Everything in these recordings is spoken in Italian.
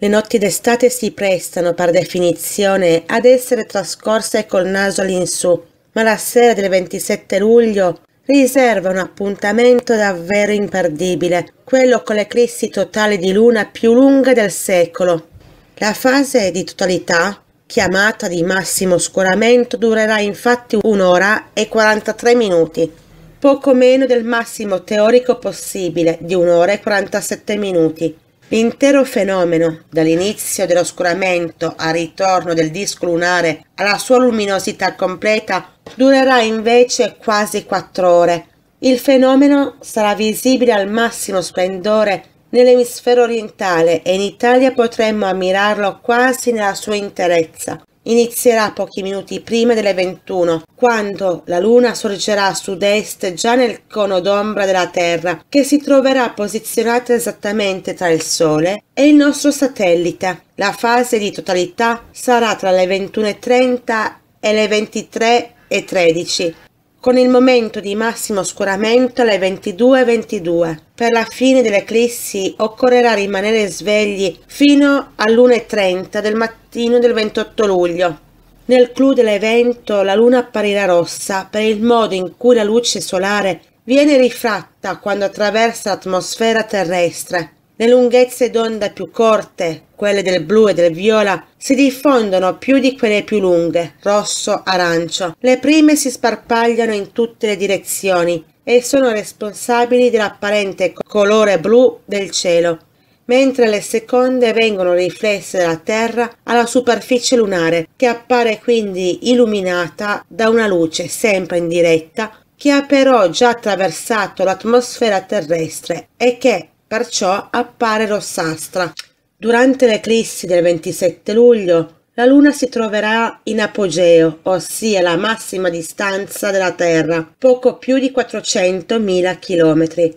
Le notti d'estate si prestano, per definizione, ad essere trascorse col naso all'insù, ma la sera del 27 luglio riserva un appuntamento davvero imperdibile, quello con l'eclissi totale di luna più lunga del secolo. La fase di totalità, chiamata di massimo oscuramento, durerà infatti un'ora e 43 minuti, poco meno del massimo teorico possibile di un'ora e 47 minuti. L'intero fenomeno, dall'inizio dell'oscuramento al ritorno del disco lunare alla sua luminosità completa, durerà invece quasi quattro ore. Il fenomeno sarà visibile al massimo splendore nell'emisfero orientale e in Italia potremmo ammirarlo quasi nella sua interezza inizierà pochi minuti prima delle 21, quando la Luna sorgerà a sud-est già nel cono d'ombra della Terra, che si troverà posizionata esattamente tra il Sole e il nostro satellite. La fase di totalità sarà tra le 21.30 e le 23.13 con il momento di massimo oscuramento alle 22.22. Per la fine dell'eclissi occorrerà rimanere svegli fino all'1.30 del mattino del 28 luglio. Nel clou dell'evento la luna apparirà rossa per il modo in cui la luce solare viene rifratta quando attraversa l'atmosfera terrestre. Le lunghezze d'onda più corte, quelle del blu e del viola, si diffondono più di quelle più lunghe, rosso, arancio. Le prime si sparpagliano in tutte le direzioni e sono responsabili dell'apparente colore blu del cielo, mentre le seconde vengono riflesse dalla Terra alla superficie lunare, che appare quindi illuminata da una luce sempre indiretta che ha però già attraversato l'atmosfera terrestre e che, perciò appare rossastra. Durante l'eclissi del 27 luglio la Luna si troverà in apogeo, ossia la massima distanza dalla Terra, poco più di 400.000 km.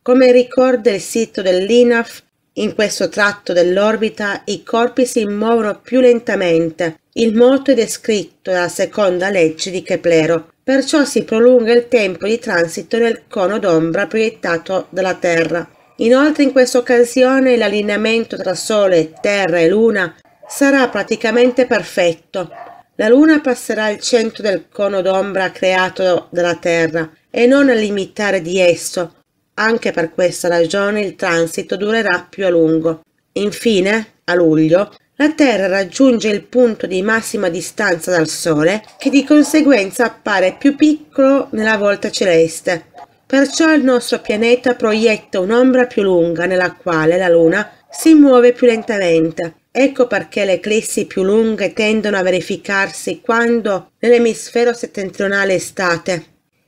Come ricorda il sito dell'INAF, in questo tratto dell'orbita i corpi si muovono più lentamente. Il moto è descritto dalla seconda legge di Keplero, perciò si prolunga il tempo di transito nel cono d'ombra proiettato dalla Terra. Inoltre in questa occasione l'allineamento tra Sole, Terra e Luna sarà praticamente perfetto. La Luna passerà al centro del cono d'ombra creato dalla Terra e non al limitare di esso. Anche per questa ragione il transito durerà più a lungo. Infine, a luglio, la Terra raggiunge il punto di massima distanza dal Sole che di conseguenza appare più piccolo nella volta celeste Perciò il nostro pianeta proietta un'ombra più lunga nella quale la Luna si muove più lentamente. Ecco perché le eclissi più lunghe tendono a verificarsi quando nell'emisfero settentrionale estate.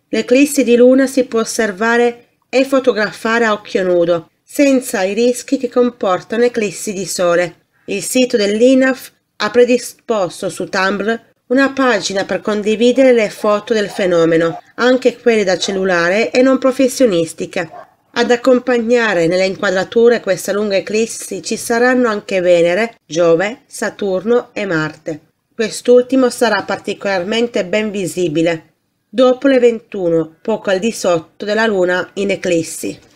L'eclissi di Luna si può osservare e fotografare a occhio nudo, senza i rischi che comportano eclissi di Sole. Il sito dell'INAF ha predisposto su Tumblr una pagina per condividere le foto del fenomeno anche quelle da cellulare e non professionistiche. Ad accompagnare nelle inquadrature questa lunga eclissi ci saranno anche Venere, Giove, Saturno e Marte. Quest'ultimo sarà particolarmente ben visibile dopo le 21, poco al di sotto della Luna in eclissi.